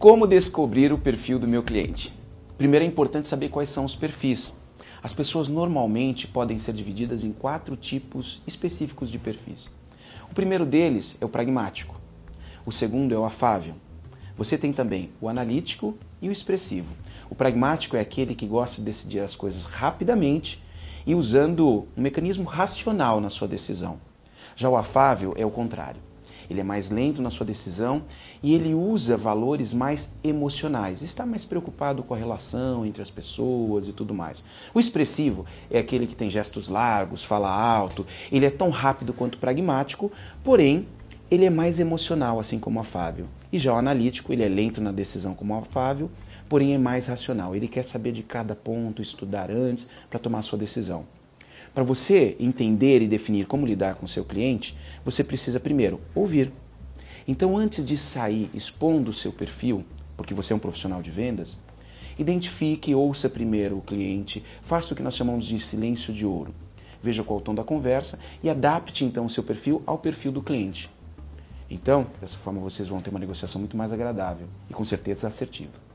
Como descobrir o perfil do meu cliente? Primeiro é importante saber quais são os perfis. As pessoas normalmente podem ser divididas em quatro tipos específicos de perfis. O primeiro deles é o pragmático. O segundo é o afável. Você tem também o analítico e o expressivo. O pragmático é aquele que gosta de decidir as coisas rapidamente e usando um mecanismo racional na sua decisão. Já o afável é o contrário ele é mais lento na sua decisão e ele usa valores mais emocionais, está mais preocupado com a relação entre as pessoas e tudo mais. O expressivo é aquele que tem gestos largos, fala alto, ele é tão rápido quanto pragmático, porém ele é mais emocional, assim como a Fábio. E já o analítico, ele é lento na decisão como a Fábio, porém é mais racional. Ele quer saber de cada ponto, estudar antes para tomar sua decisão. Para você entender e definir como lidar com seu cliente, você precisa primeiro ouvir. Então, antes de sair expondo o seu perfil, porque você é um profissional de vendas, identifique, ouça primeiro o cliente, faça o que nós chamamos de silêncio de ouro. Veja qual é o tom da conversa e adapte então o seu perfil ao perfil do cliente. Então, dessa forma vocês vão ter uma negociação muito mais agradável e com certeza assertiva.